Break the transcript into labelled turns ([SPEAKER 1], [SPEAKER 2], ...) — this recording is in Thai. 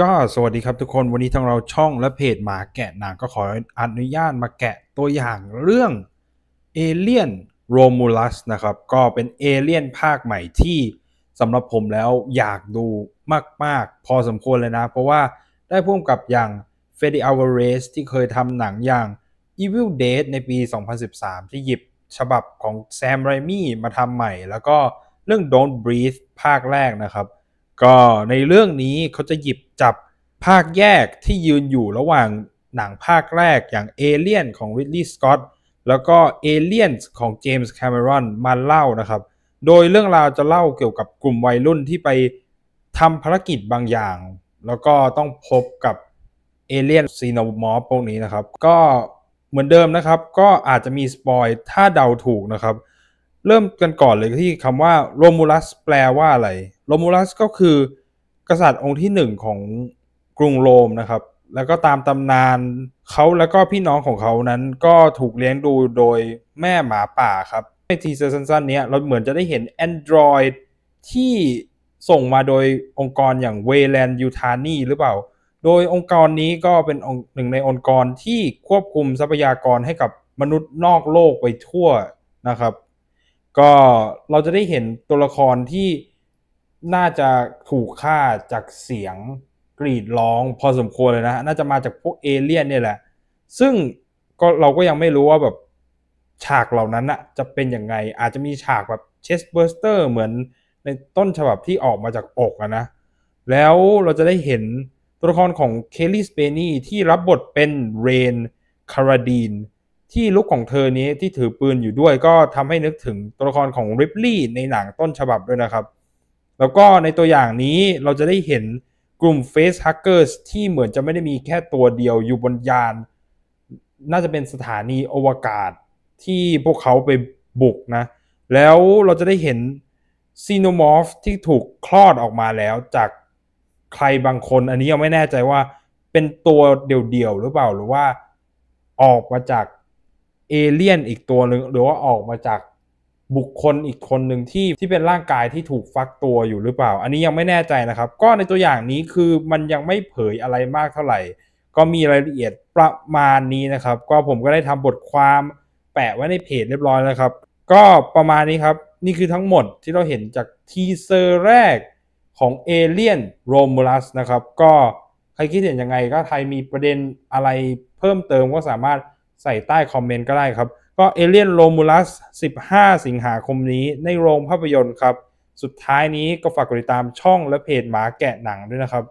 [SPEAKER 1] ก็สวัสดีครับทุกคนวันนี้ทางเราช่องและเพจหมาแกะหนังก็ขออนุญาตมาแกะตัวอย่างเรื่องเอเลียนโรมูลัสนะครับก็เป็นเอเลียนภาคใหม่ที่สำหรับผมแล้วอยากดูมาก ๆ พอสมควรเลยนะเพราะว่าได้พ่วงกับอย่างเฟดิอัลวาเรสที่เคยทำหนังอย่าง Evil Dead ในปี 2013 ที่หยิบฉบับของแซมไรมี่มาทำใหม่แล้วก็เรื่อง Don't Breathe ภาคแรกนะครับก็ในเรื่องนี้เขาจะหยิบจับภาคแยกที่ยืนอยู่ระหว่างหนังภาคแรกอย่างเอเลียนของวิลลี่สกอตแล้วก็เอเลียนของเจมส์แคมรอนมาเล่านะครับโดยเรื่องราวจะเล่าเกี่ยวกับกลุ่มวัยรุ่นที่ไปทำภารกิจบางอย่าง แล้วก็ต้องพบกับเอเลียนซีโนมอฟพวกนี้นะครับก็เหมือนเดิมนะครับก็อาจจะมีสปอยถ้าเดาถูกนะครับเริ่มกันก่อนเลยที่คำว่าโรมูลัสแปลว่าอะไร โรมูลัส ก็คือ กษัตริย์องค์ที่หนึ่งของกรุงโรมนะครับ แล้วก็ตามตำนานเขาแล้วก็พี่น้องของเขานั้นก็ถูกเลี้ยงดูโดยแม่หมาป่าครับในทีเซอร์สั้นๆนี้เราเหมือนจะได้เห็นแอนดรอยด์ที่ส่งมาโดยองค์กรอย่างเว y ลนยูทานีหรือเปล่า โดยองค์กรนี้ก็เป็นองหนึ่งในองค์กรที่ควบคุมทรัพยากรให้กับมนุษย์นอกโลกไปทั่วนะครับก็เราจะได้เห็นตัวละครที่น่าจะถูกฆ่าจากเสียงกรีดร้องพอสมควรเลยนะ น่าจะมาจากพวกเอเลี่ยนเนี่ยแหละ ซึ่งก็เราก็ยังไม่รู้ว่าแบบฉากเหล่านั้นอะจะเป็นยังไง อาจจะมีฉากแบบเชสเบอร์สเตอร์เหมือนในต้นฉบับที่ออกมาจากอกอะนะ แล้วเราจะได้เห็นตัวละครของเคลลี่สเปนี่ที่รับบทเป็นเรนคาราดีนที่ลุกของเธอนี้ที่ถือปืนอยู่ด้วยก็ทำให้นึกถึงตัวละครของริปลี่ในหนังต้นฉบับด้วยนะครับ แล้วก็ในตัวอย่างนี้เราจะได้เห็นกลุ่ม Face Hackers ที่เหมือนจะไม่ได้มีแค่ตัวเดียวอยู่บนยาน น่าจะเป็นสถานีอวกาศที่พวกเขาไปบุกนะ แล้วเราจะได้เห็นซีโนมอร์ฟที่ถูกคลอดออกมาแล้วจากใครบางคน อันนี้ยังไม่แน่ใจว่าเป็นตัวเดี่ยวๆหรือเปล่าหรือว่าออกมาจากเอเลี่ยนอีกตัวหนึ่งหรือว่าออกมาจากบุคคลอีกคนหนึ่งที่ที่เป็นร่างกายที่ถูกฟักตัวอยู่หรือเปล่า อันนี้ยังไม่แน่ใจนะครับ ก็ในตัวอย่างนี้คือมันยังไม่เผยอะไรมากเท่าไหร่ ก็มีรายละเอียดประมาณนี้นะครับ ก็ผมก็ได้ทำบทความแปะไว้ในเพจเรียบร้อยแล้วครับก็ประมาณนี้ครับนี่คือทั้งหมดที่เราเห็นจากทีเซอร์แรกของเอเลียนโรมูลัสนะครับก็ใครคิดเห็นยังไง ก็ใครมีประเด็นอะไรเพิ่มเติมก็สามารถใส่ใต้คอมเมนต์ก็ได้ครับ ก็เอเลียนโรมูลัส 15 สิงหาคมนี้ ในโรงภาพยนตร์ครับ สุดท้ายนี้ก็ฝากกดติดตามช่องและเพจหมาแกะหนังด้วยนะครับ